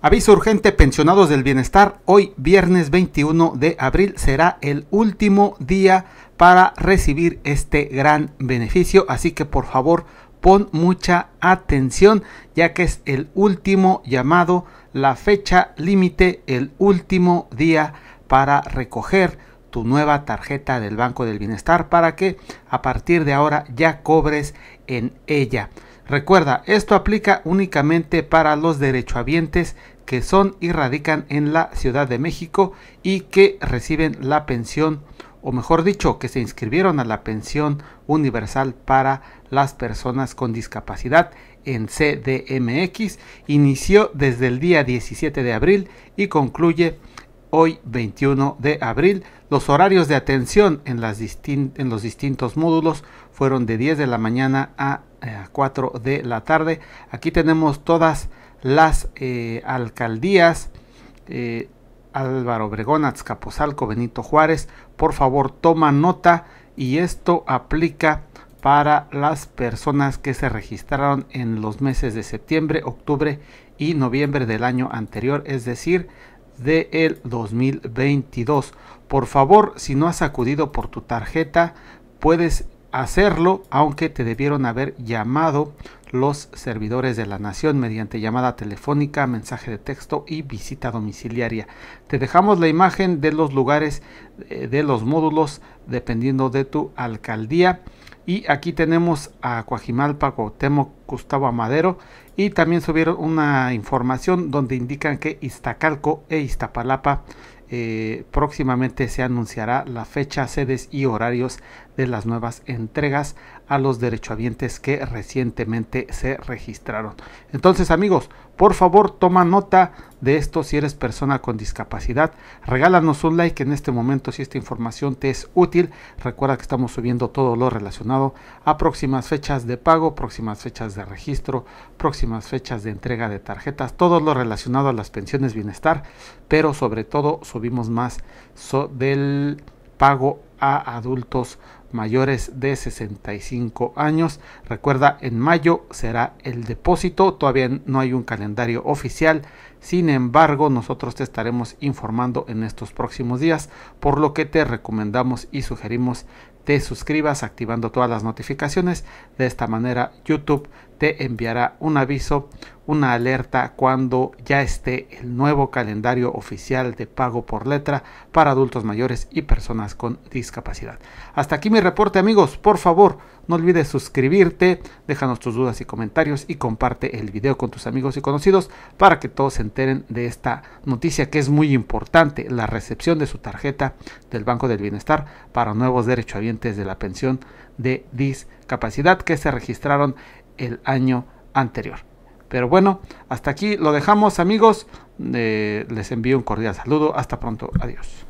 Aviso urgente, pensionados del bienestar, hoy viernes 21 de abril será el último día para recibir este gran beneficio, así que por favor pon mucha atención ya que es el último llamado, la fecha límite, el último día para recoger tu nueva tarjeta del Banco del Bienestar para que a partir de ahora ya cobres en ella. Recuerda, esto aplica únicamente para los derechohabientes que son y radican en la Ciudad de México y que reciben la pensión, o mejor dicho, que se inscribieron a la pensión universal para las personas con discapacidad en CDMX. Inició desde el día 17 de abril y concluye hoy 21 de abril. Los horarios de atención en, los distintos módulos fueron de 10 de la mañana a eh, a 4 de la tarde. Aquí tenemos todas las eh, alcaldías. Eh, Álvaro Obregón, Azcapotzalco, Benito Juárez. Por favor, toma nota y esto aplica para las personas que se registraron en los meses de septiembre, octubre y noviembre del año anterior, es decir, del mil 2022. Por favor, si no has acudido por tu tarjeta, puedes hacerlo, aunque te debieron haber llamado los servidores de la nación mediante llamada telefónica, mensaje de texto y visita domiciliaria. Te dejamos la imagen de los lugares eh, de los módulos dependiendo de tu alcaldía. Y aquí tenemos a Coajimalpa, Cuauhtémoc, Gustavo Amadero y también subieron una información donde indican que Iztacalco e Iztapalapa eh, próximamente se anunciará la fecha, sedes y horarios de las nuevas entregas a los derechohabientes que recientemente se registraron. Entonces amigos, por favor, toma nota de esto si eres persona con discapacidad. Regálanos un like en este momento si esta información te es útil. Recuerda que estamos subiendo todo lo relacionado a próximas fechas de pago, próximas fechas de registro, próximas fechas de entrega de tarjetas, todo lo relacionado a las pensiones bienestar, pero sobre todo subimos más del pago a adultos mayores de 65 años. Recuerda, en mayo será el depósito, todavía no hay un calendario oficial, sin embargo nosotros te estaremos informando en estos próximos días, por lo que te recomendamos y sugerimos te suscribas activando todas las notificaciones. De esta manera YouTube te enviará un aviso, una alerta cuando ya esté el nuevo calendario oficial de pago por letra para adultos mayores y personas con discapacidad discapacidad. Hasta aquí mi reporte amigos, por favor no olvides suscribirte, déjanos tus dudas y comentarios y comparte el video con tus amigos y conocidos para que todos se enteren de esta noticia que es muy importante, la recepción de su tarjeta del Banco del Bienestar para nuevos derechohabientes de la pensión de discapacidad que se registraron el año anterior. Pero bueno, hasta aquí lo dejamos amigos. Eh, les envío un cordial saludo. Hasta pronto. Adiós.